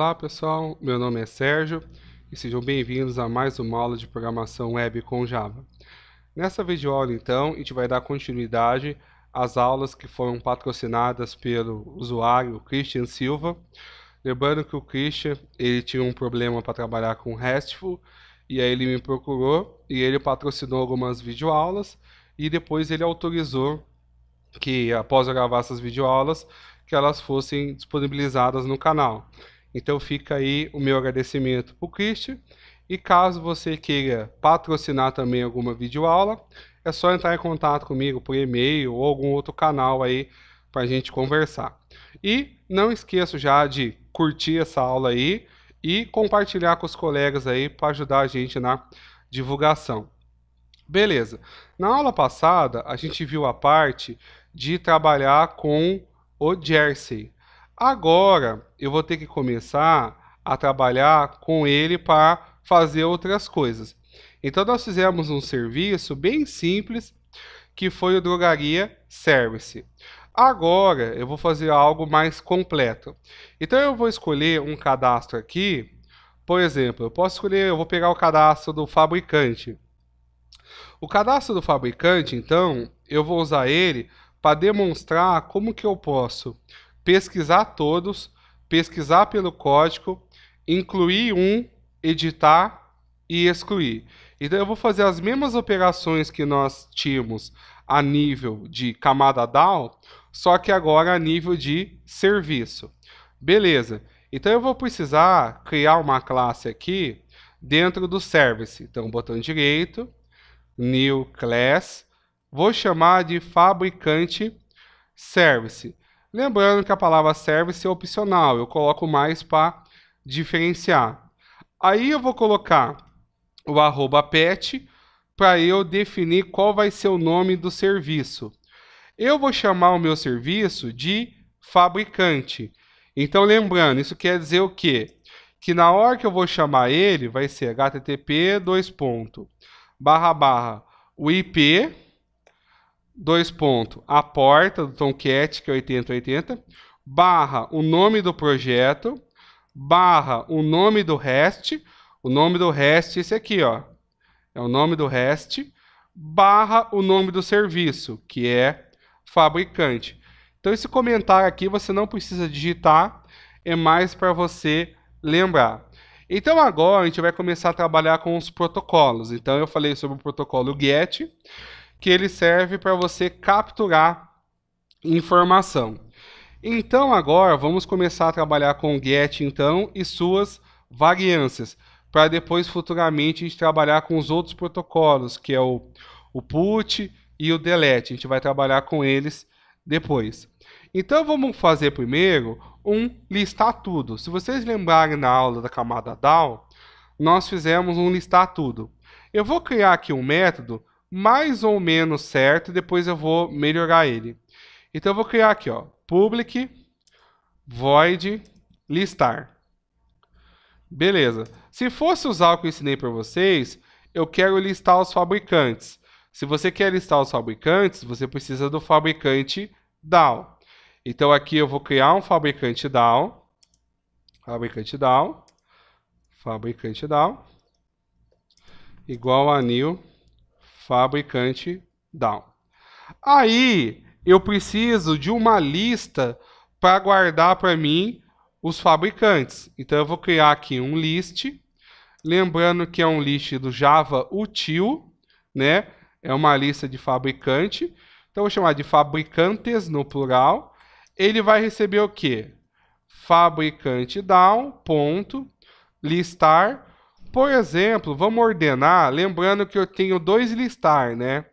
Olá pessoal, meu nome é Sérgio e sejam bem-vindos a mais uma aula de programação web com Java. Nessa videoaula então, a gente vai dar continuidade às aulas que foram patrocinadas pelo usuário Christian Silva. Lembrando que o Christian ele tinha um problema para trabalhar com RESTful e aí ele me procurou e ele patrocinou algumas videoaulas e depois ele autorizou que após eu gravar essas videoaulas que elas fossem disponibilizadas no canal. Então fica aí o meu agradecimento para o Christian. E caso você queira patrocinar também alguma videoaula, é só entrar em contato comigo por e-mail ou algum outro canal aí para a gente conversar. E não esqueça já de curtir essa aula aí e compartilhar com os colegas aí para ajudar a gente na divulgação. Beleza. Na aula passada, a gente viu a parte de trabalhar com o Jersey. Agora eu vou ter que começar a trabalhar com ele para fazer outras coisas. Então nós fizemos um serviço bem simples que foi o drogaria service. Agora eu vou fazer algo mais completo. Então eu vou escolher um cadastro aqui. Por exemplo, eu posso escolher, eu vou pegar o cadastro do fabricante. O cadastro do fabricante, então, eu vou usar ele para demonstrar como que eu posso pesquisar todos, pesquisar pelo código, incluir um, editar e excluir. Então eu vou fazer as mesmas operações que nós tínhamos a nível de camada DAO, só que agora a nível de serviço. Beleza. Então eu vou precisar criar uma classe aqui dentro do service. Então botão direito, new class, vou chamar de fabricante service. Lembrando que a palavra service é opcional, eu coloco mais para diferenciar. Aí eu vou colocar o arroba pet para eu definir qual vai ser o nome do serviço. Eu vou chamar o meu serviço de fabricante. Então, lembrando, isso quer dizer o quê? Que na hora que eu vou chamar ele, vai ser http dois ponto, barra barra o IP dois pontos, a porta do Tomcat, que é 8080, barra o nome do projeto, barra o nome do REST, o nome do REST é esse aqui, ó, é o nome do REST, barra o nome do serviço, que é fabricante. Então, esse comentário aqui você não precisa digitar, é mais para você lembrar. Então, agora a gente vai começar a trabalhar com os protocolos. Então, eu falei sobre o protocolo GET que ele serve para você capturar informação. Então agora vamos começar a trabalhar com get então e suas variâncias, para depois futuramente a gente trabalhar com os outros protocolos, que é o, o put e o delete. A gente vai trabalhar com eles depois. Então vamos fazer primeiro um listar tudo. Se vocês lembrarem na aula da camada DAO, nós fizemos um listar tudo. Eu vou criar aqui um método mais ou menos certo, depois eu vou melhorar ele. Então eu vou criar aqui, ó, public void listar. Beleza. Se fosse usar o que eu ensinei para vocês, eu quero listar os fabricantes. Se você quer listar os fabricantes, você precisa do fabricante DAO. Então aqui eu vou criar um fabricante DAO. Fabricante DAO. Fabricante DAO. Igual a new fabricante down. Aí eu preciso de uma lista para guardar para mim os fabricantes. Então eu vou criar aqui um list, lembrando que é um list do Java util, né? É uma lista de fabricante. Então eu vou chamar de fabricantes no plural. Ele vai receber o quê? Fabricante down ponto listar por exemplo, vamos ordenar, lembrando que eu tenho dois listar, né?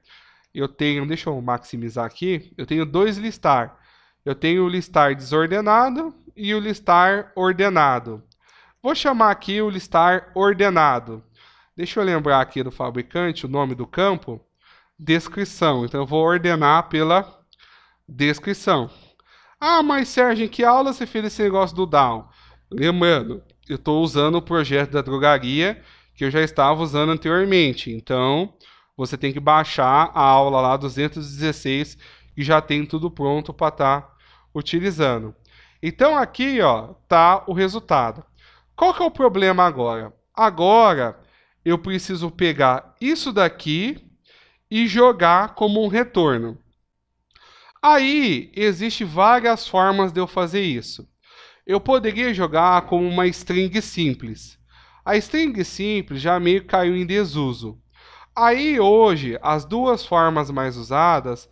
Eu tenho, deixa eu maximizar aqui, eu tenho dois listar. Eu tenho o listar desordenado e o listar ordenado. Vou chamar aqui o listar ordenado. Deixa eu lembrar aqui do fabricante o nome do campo. Descrição. Então eu vou ordenar pela descrição. Ah, mas Sérgio, em que aula você fez esse negócio do down? Lembrando, eu estou usando o projeto da drogaria que eu já estava usando anteriormente. Então, você tem que baixar a aula lá 216 e já tem tudo pronto para estar tá utilizando. Então aqui, ó, tá o resultado. Qual que é o problema agora? Agora eu preciso pegar isso daqui e jogar como um retorno. Aí, existe várias formas de eu fazer isso. Eu poderia jogar como uma string simples. A string simples já meio caiu em desuso. Aí hoje, as duas formas mais usadas,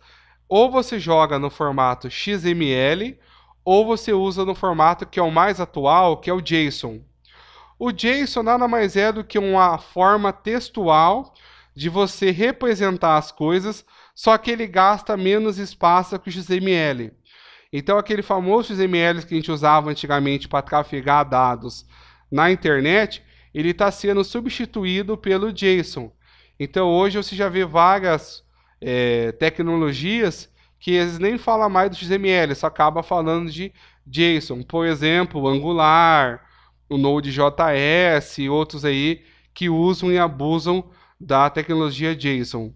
ou você joga no formato XML, ou você usa no formato que é o mais atual, que é o JSON. O JSON nada mais é do que uma forma textual de você representar as coisas, só que ele gasta menos espaço que o XML. Então, aquele famoso XML que a gente usava antigamente para trafegar dados na internet, ele está sendo substituído pelo JSON. Então, hoje você já vê várias é, tecnologias que eles nem falam mais do XML, só acaba falando de JSON. Por exemplo, Angular, o Node.js e outros aí que usam e abusam da tecnologia JSON.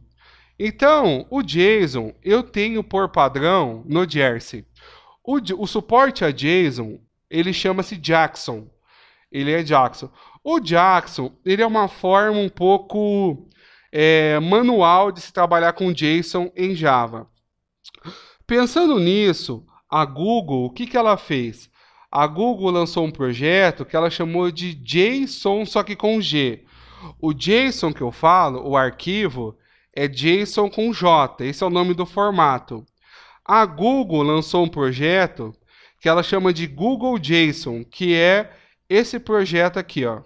Então, o JSON eu tenho por padrão no Jersey. O, o suporte a JSON, ele chama-se Jackson. Ele é Jackson. O Jackson, ele é uma forma um pouco é, manual de se trabalhar com JSON em Java. Pensando nisso, a Google, o que, que ela fez? A Google lançou um projeto que ela chamou de JSON, só que com G. O JSON que eu falo, o arquivo, é JSON com J. Esse é o nome do formato. A Google lançou um projeto que ela chama de Google JSON, que é esse projeto aqui, ó.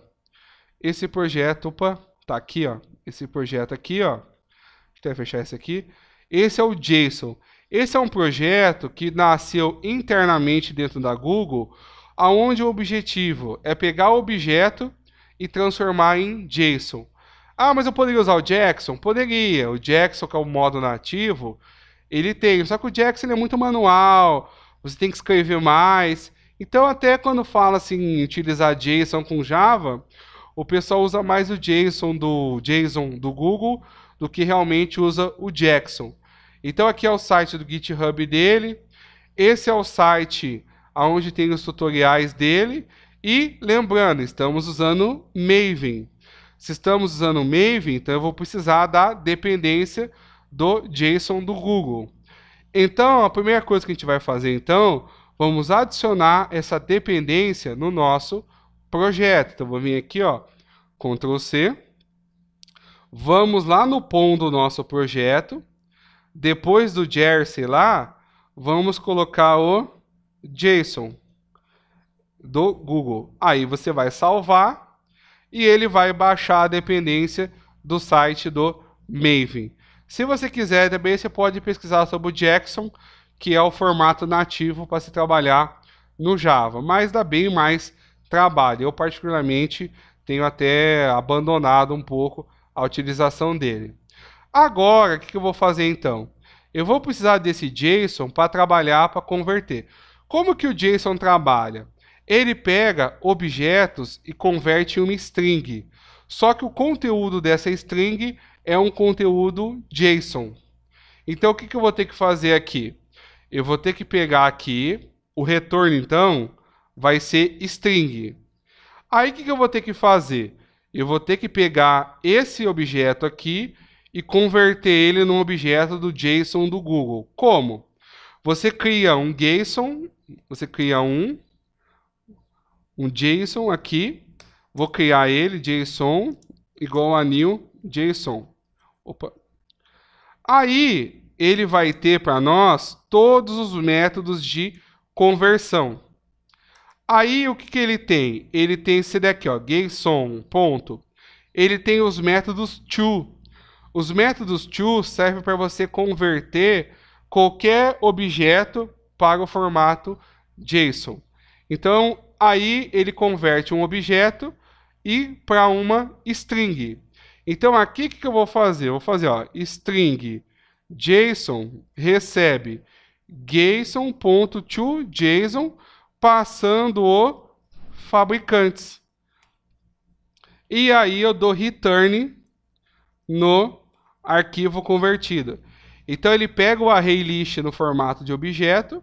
Esse projeto, opa, tá aqui, ó. Esse projeto aqui, ó. Deixa eu fechar esse aqui. Esse é o JSON. Esse é um projeto que nasceu internamente dentro da Google, aonde o objetivo é pegar o objeto e transformar em JSON. Ah, mas eu poderia usar o Jackson? Poderia. O Jackson, que é o modo nativo, ele tem. Só que o Jackson é muito manual, você tem que escrever mais. Então, até quando fala assim, utilizar JSON com Java, o pessoal usa mais o JSON do JSON do Google do que realmente usa o Jackson. Então aqui é o site do GitHub dele. Esse é o site onde tem os tutoriais dele. E lembrando, estamos usando Maven. Se estamos usando Maven, então eu vou precisar da dependência do JSON do Google. Então, a primeira coisa que a gente vai fazer, então, vamos adicionar essa dependência no nosso projeto. Então, vou vir aqui, ó, Ctrl C. Vamos lá no POM do nosso projeto. Depois do Jersey lá, vamos colocar o JSON do Google. Aí você vai salvar e ele vai baixar a dependência do site do Maven. Se você quiser também, você pode pesquisar sobre o Jackson, que é o formato nativo para se trabalhar no Java, mas dá bem mais trabalho. Eu, particularmente, tenho até abandonado um pouco a utilização dele. Agora, o que eu vou fazer então? Eu vou precisar desse JSON para trabalhar, para converter. Como que o JSON trabalha? Ele pega objetos e converte em uma string. Só que o conteúdo dessa string é um conteúdo JSON. Então, o que, que eu vou ter que fazer aqui? Eu vou ter que pegar aqui, o retorno, então, vai ser string. Aí, o que, que eu vou ter que fazer? Eu vou ter que pegar esse objeto aqui e converter ele num objeto do JSON do Google. Como? Você cria um JSON, você cria um, um JSON aqui, vou criar ele, JSON, igual a new JSON. Opa. Aí ele vai ter para nós todos os métodos de conversão. Aí o que, que ele tem? Ele tem esse daqui, ó, JSON, ponto. Ele tem os métodos to. Os métodos to servem para você converter qualquer objeto para o formato JSON. Então, aí ele converte um objeto e para uma string. Então aqui o que, que eu vou fazer? Eu vou fazer ó, string JSON recebe JSON.toJSON passando o fabricantes. E aí eu dou return no arquivo convertido. Então ele pega o array list no formato de objeto,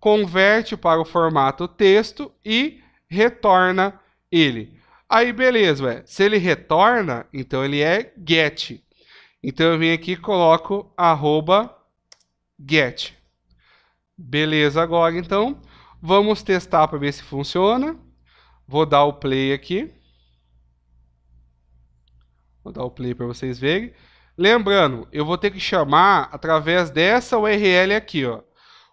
converte para o formato texto e retorna ele. Aí beleza, ué. se ele retorna, então ele é get. Então eu vim aqui e coloco arroba get. Beleza, agora então vamos testar para ver se funciona. Vou dar o play aqui. Vou dar o play para vocês verem. Lembrando, eu vou ter que chamar através dessa URL aqui, ó.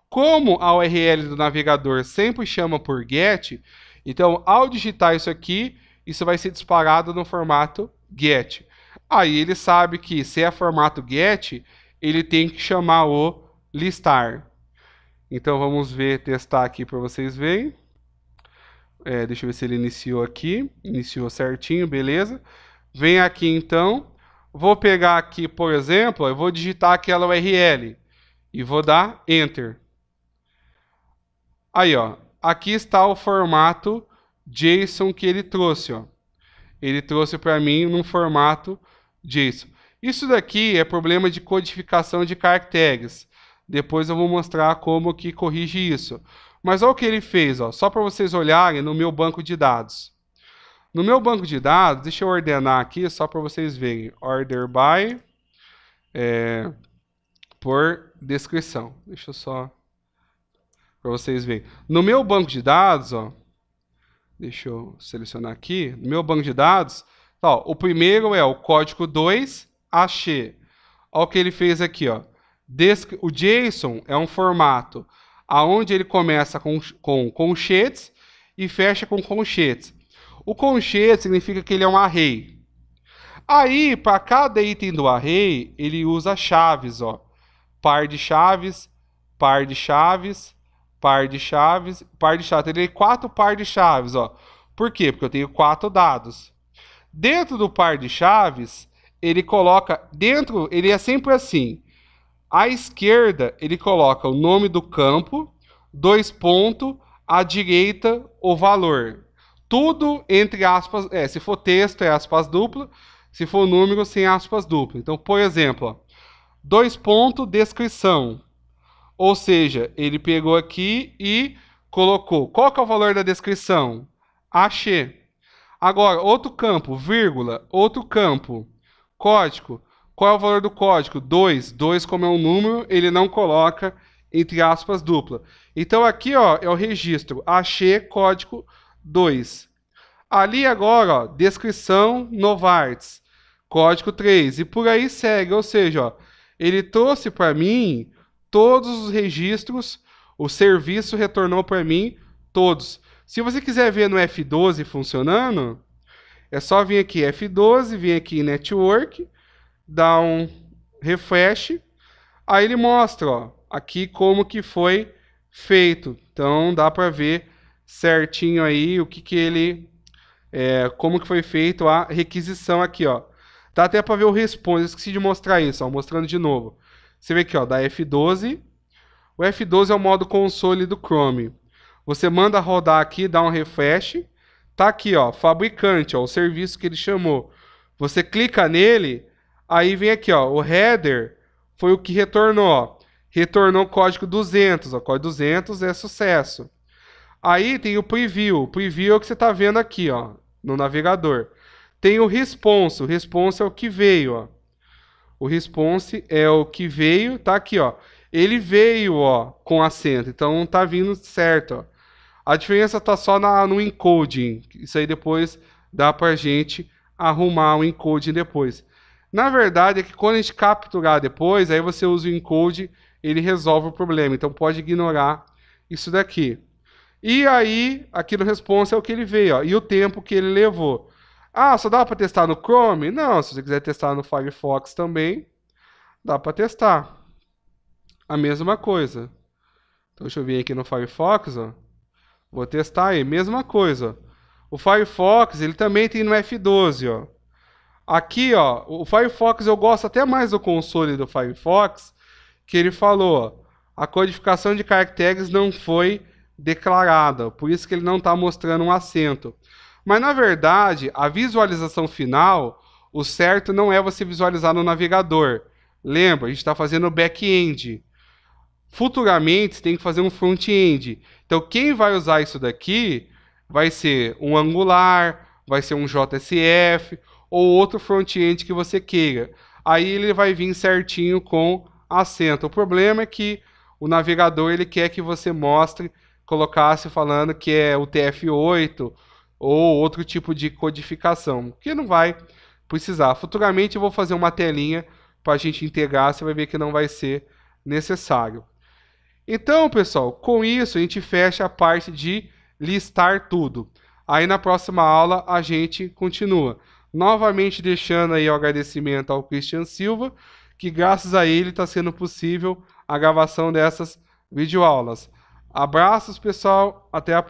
Como a URL do navegador sempre chama por GET, então ao digitar isso aqui, isso vai ser disparado no formato get. Aí ele sabe que se é formato get, ele tem que chamar o listar. Então vamos ver, testar aqui para vocês verem. É, deixa eu ver se ele iniciou aqui. Iniciou certinho, beleza. Vem aqui então. Vou pegar aqui, por exemplo, eu vou digitar aquela URL e vou dar Enter. Aí, ó, aqui está o formato JSON que ele trouxe. Ó. Ele trouxe para mim num formato JSON. Isso daqui é problema de codificação de caracteres. Depois eu vou mostrar como que corrige isso. Mas olha o que ele fez, ó, só para vocês olharem no meu banco de dados. No meu banco de dados, deixa eu ordenar aqui só para vocês verem. Order by é, por descrição. Deixa eu só para vocês verem. No meu banco de dados, ó, Deixa eu selecionar aqui. No meu banco de dados, tá, ó, o primeiro é o código 2 AX. Olha o que ele fez aqui. Ó. O JSON é um formato aonde ele começa com, com colchetes e fecha com colchetes. O conchete significa que ele é um array. Aí, para cada item do array, ele usa chaves, ó. Par de chaves, par de chaves, par de chaves, par de chaves. Ele terei quatro par de chaves, ó. Por quê? Porque eu tenho quatro dados. Dentro do par de chaves, ele coloca dentro, ele é sempre assim. À esquerda, ele coloca o nome do campo, dois pontos, à direita, o valor. Tudo entre aspas, é, se for texto é aspas dupla, se for número sem aspas dupla. Então, por exemplo, ó, dois pontos, descrição. Ou seja, ele pegou aqui e colocou. Qual que é o valor da descrição? Achei. Agora, outro campo, vírgula, outro campo, código. Qual é o valor do código? 2. 2, como é um número, ele não coloca entre aspas dupla. Então aqui ó, é o registro, achei código 2. Ali agora, ó, descrição Novartis, código 3. E por aí segue, ou seja, ó, ele trouxe para mim todos os registros, o serviço retornou para mim todos. Se você quiser ver no F12 funcionando, é só vir aqui F12, vir aqui em Network, dar um refresh, aí ele mostra, ó, aqui como que foi feito. Então dá para ver certinho aí o que que ele é, como que foi feito a requisição aqui, ó. Dá até para ver o response, esqueci de mostrar isso, ó, mostrando de novo. Você vê aqui, ó, da F12. O F12 é o modo console do Chrome. Você manda rodar aqui, dá um refresh. Tá aqui, ó, fabricante, ó, o serviço que ele chamou. Você clica nele, aí vem aqui, ó, o header foi o que retornou, ó. Retornou código 200, ó, código 200 é sucesso. Aí tem o preview, o preview é o que você tá vendo aqui, ó, no navegador. Tem o response, o response é o que veio, ó. O response é o que veio, tá aqui, ó. Ele veio, ó, com acento, então tá vindo certo, ó. A diferença tá só na, no encoding. Isso aí depois dá pra gente arrumar o encoding depois. Na verdade é que quando a gente capturar depois, aí você usa o encode, ele resolve o problema. Então pode ignorar isso daqui. E aí, aqui no response é o que ele veio, ó, e o tempo que ele levou. Ah, só dá para testar no Chrome? Não, se você quiser testar no Firefox também, dá para testar. A mesma coisa. Então deixa eu vir aqui no Firefox, ó. Vou testar aí, mesma coisa. O Firefox, ele também tem no F12, ó. Aqui, ó, o Firefox eu gosto até mais do console do Firefox, que ele falou, ó, a codificação de caracteres não foi declarada, por isso que ele não está mostrando um acento. Mas na verdade, a visualização final, o certo não é você visualizar no navegador. Lembra, a gente está fazendo back-end. Futuramente, você tem que fazer um front-end. Então, quem vai usar isso daqui vai ser um Angular, vai ser um JSF ou outro front-end que você queira. Aí ele vai vir certinho com acento. O problema é que o navegador ele quer que você mostre, colocasse falando que é o TF8 ou outro tipo de codificação, que não vai precisar. Futuramente eu vou fazer uma telinha para a gente integrar, você vai ver que não vai ser necessário. Então, pessoal, com isso a gente fecha a parte de listar tudo. Aí na próxima aula a gente continua. Novamente deixando aí o agradecimento ao Christian Silva, que graças a ele está sendo possível a gravação dessas videoaulas. Abraços, pessoal, até a próxima.